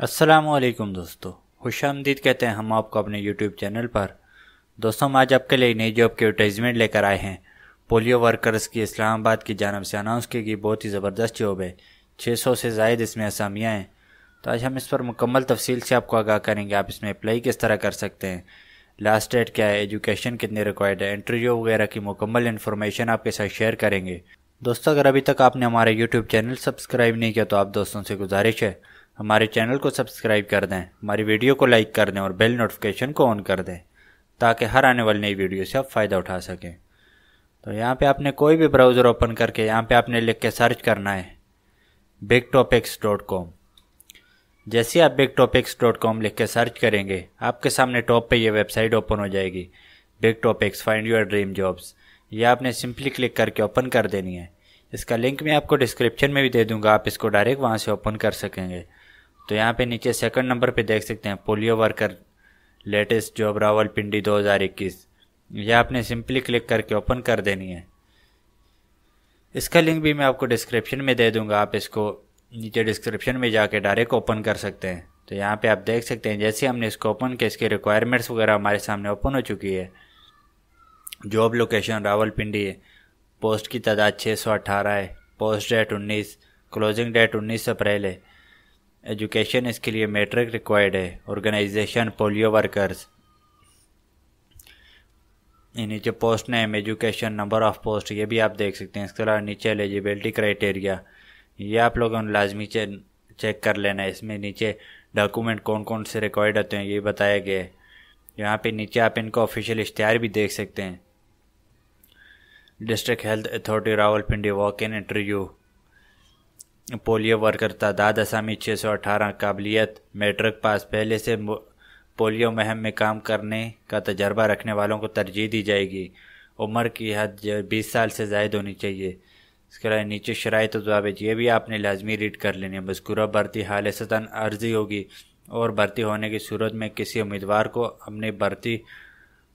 असलम दोस्तों खुश आमदीद कहते हैं हम आपको अपने यूट्यूब चैनल पर दोस्तों हम आज आपके लिए नई जॉब की एडवर्टाइजमेंट लेकर आए हैं पोलियो वर्कर्स की इस्लामाबाद की जानब से अनाउंस की गई बहुत ही ज़बरदस्त जॉब है छः सौ से जायद इसमें असामियाँ हैं तो आज हम इस पर मुकम्मल तफसील से आपको आगाह करेंगे आप इसमें अप्लाई किस तरह कर सकते हैं लास्ट डेट क्या है एजुकेशन कितनी रिक्वायर्ड है इंटरव्यू वगैरह की मुकम्मल इन्फॉर्मेशन आपके साथ शेयर करेंगे दोस्तों अगर अभी तक आपने हमारे यूट्यूब चैनल सब्सक्राइब नहीं किया तो आप दोस्तों से गुजारिश है हमारे चैनल को सब्सक्राइब कर दें हमारी वीडियो को लाइक कर दें और बेल नोटिफिकेशन को ऑन कर दें ताकि हर आने वाली नई वीडियो से आप फ़ायदा उठा सकें तो यहाँ पे आपने कोई भी ब्राउज़र ओपन करके यहाँ पे आपने लिख के सर्च करना है बिग टॉपिक्स डॉट कॉम जैसे आप बिग टॉपिक्स डॉट कॉम लिख के सर्च करेंगे आपके सामने टॉप पे ये वेबसाइट ओपन हो जाएगी big topics find your dream jobs ये आपने सिंपली क्लिक करके ओपन कर देनी है इसका लिंक मैं आपको डिस्क्रिप्शन में भी दे दूँगा आप इसको डायरेक्ट वहाँ से ओपन कर सकेंगे तो यहाँ पे नीचे सेकंड नंबर पे देख सकते हैं polio worker latest job Rawalpindi दो यह आपने सिंपली क्लिक करके ओपन कर देनी है इसका लिंक भी मैं आपको डिस्क्रिप्शन में दे दूंगा आप इसको नीचे डिस्क्रिप्शन में जाके डायरेक्ट ओपन कर सकते हैं तो यहाँ पे आप देख सकते हैं जैसे हमने इसको ओपन किया इसके रिक्वायरमेंट्स वगैरह हमारे सामने ओपन हो चुकी है जॉब लोकेशन रावल पिंडी है पोस्ट की तादाद छः सौ अट्ठारह है पोस्ट डेट उन्नीस क्लोजिंग डेट उन्नीस अप्रैल है एजुकेशन इसके लिए मेट्रिक रिक्वायर्ड है ऑर्गेनाइजेशन पोलियो वर्कर्स नीचे post name education number of post ये भी आप देख सकते हैं इसके अलावा नीचे एलिजिबिलिटी क्राइटेरिया ये आप लोगों ने लाजमी चे, चेक कर लेना है इसमें नीचे डॉक्यूमेंट कौन कौन से रिक्वायर्ड होते हैं ये बताया गया है यहाँ पे नीचे आप इनको ऑफिशियल इश्तहार भी देख सकते हैं district health authority Rawalpindi walk in interview polio worker तादाद असामी अठारह काबिलियत मेट्रिक पास पहले से पोलियो महम में काम करने का तजर्बा रखने वालों को तरजीह दी जाएगी उम्र की हद बीस साल से जायद होनी चाहिए इसके अलावा नीचे शराय तो जवाब ये भी आपने लाजमी रीड कर लेनी है मस्कूरा भर्ती हाल सतन अर्जी होगी और भर्ती होने की सूरत में किसी उम्मीदवार को अपनी भर्ती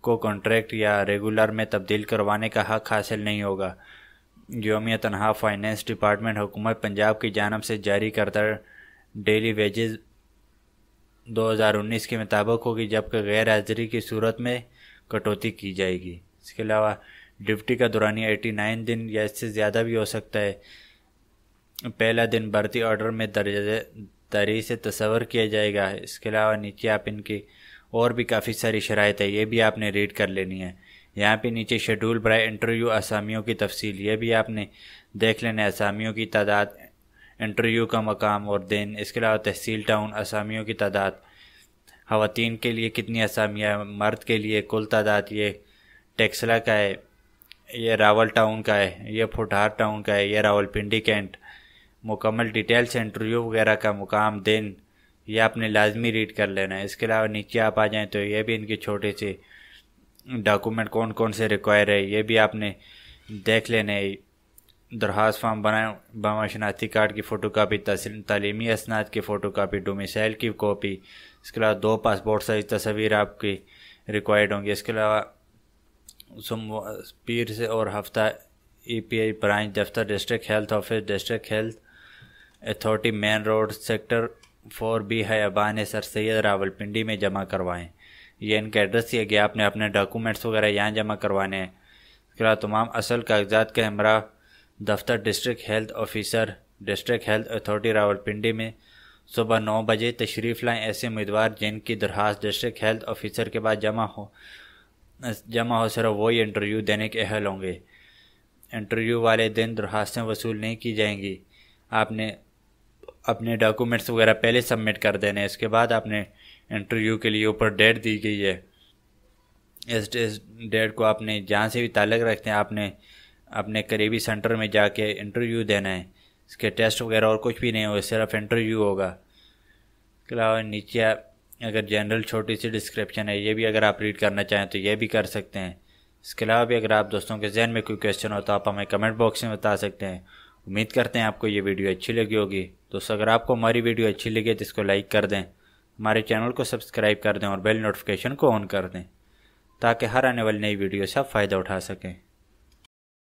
को कॉन्ट्रैक्ट या रेगुलर में तब्दील करवाने का हक हासिल नहीं होगा योम तनहा फाइनेंस डिपार्टमेंट हुकूमत पंजाब की जानब से जारी करदा डेली वेजेस 2019 के मुताबिक होगी जबकि गैर हाजिरी की सूरत में कटौती की जाएगी इसके अलावा डिप्टी का दौरानी 89 दिन या इससे ज़्यादा भी हो सकता है पहला दिन भर्ती ऑर्डर में दर्जे तरी से तस्वर किया जाएगा इसके अलावा नीचे आप इनकी और भी काफ़ी सारी शराइ है ये भी आपने रीड कर लेनी है यहाँ पे नीचे शेड्यूल बरए इंटरव्यू असामियों की तफसील ये भी आपने देख लेना असामियों की तादाद इंटरव्यू का मकाम और दिन इसके अलावा तहसील टाउन असामियों की तादाद खातन के लिए कितनी असामियाँ मर्द के लिए कुल तादाद ये टेक्सला का है ये रावल टाउन का है ये फुटहार टाउन का है ये रावलपिंडी कैंट मुकम्मल डिटेल से इंटरव्यू वगैरह का मुकाम दिन ये आपने लाजमी रीड कर लेना है इसके अलावा नीचे आप आ जाएँ तो ये भी इनकी छोटी सी डॉक्यूमेंट कौन कौन से रिक्वायर है ये भी आपने देख लेने दरख्वास्त फॉर्म बनाए बामा शनाख्ती कार्ड की फ़ोटो कापी तलीमी असनाद की फ़ोटो कापी डोमिसाइल की कॉपी इसके अलावा दो पासपोर्ट साइज तस्वीर आपकी रिक्वायर्ड होंगी इसके अलावा पीर से और हफ्ता ई पी आई ब्रांच दफ्तर district health office district health authority main road sector four B हयाबान सर सैद रावलपिंडी में जमा करवाएँ ये इनका एड्रेस दिया गया आपने अपने डॉक्यूमेंट्स वगैरह यहाँ जमा करवाने हैं उसके अलावा तमाम असल कागजात के हमरा दफ्तर district health officer district health authority Rawalpindi में सुबह नौ बजे तशरीफ़ लाएँ ऐसे उम्मीदवार जिनकी दरख्वास्त डिस्ट्रिक्ट हेल्थ ऑफिसर के बाद जमा हो जमा हो सिर्फ वही इंटरव्यू देने के अहल होंगे इंटरव्यू वाले दिन दरख्वास्तें वसूल नहीं की जाएंगी आपने अपने डॉक्यूमेंट्स वगैरह पहले सबमिट कर देने इसके बाद आपने इंटरव्यू के लिए ऊपर डेट दी गई है इस, डेट को आपने जहाँ से भी ताल्लक रखते हैं आपने अपने करीबी सेंटर में जाके इंटरव्यू देना है इसके टेस्ट वगैरह और कुछ भी नहीं होगा सिर्फ इंटरव्यू होगा इसके अलावा नीचे अगर जनरल छोटी सी डिस्क्रिप्शन है ये भी अगर आप रीड करना चाहें तो ये भी कर सकते हैं इसके अलावा भी अगर आप दोस्तों के जहन में कोई क्वेश्चन हो तो आप हमें कमेंट बॉक्स में बता सकते हैं उम्मीद करते हैं आपको ये वीडियो अच्छी लगी होगी दोस्तों अगर आपको हमारी वीडियो अच्छी लगी तो इसको लाइक कर दें हमारे चैनल को सब्सक्राइब कर दें और बेल नोटिफिकेशन को ऑन कर दें ताकि हर आने वाली नई वीडियो से आप फ़ायदा उठा सकें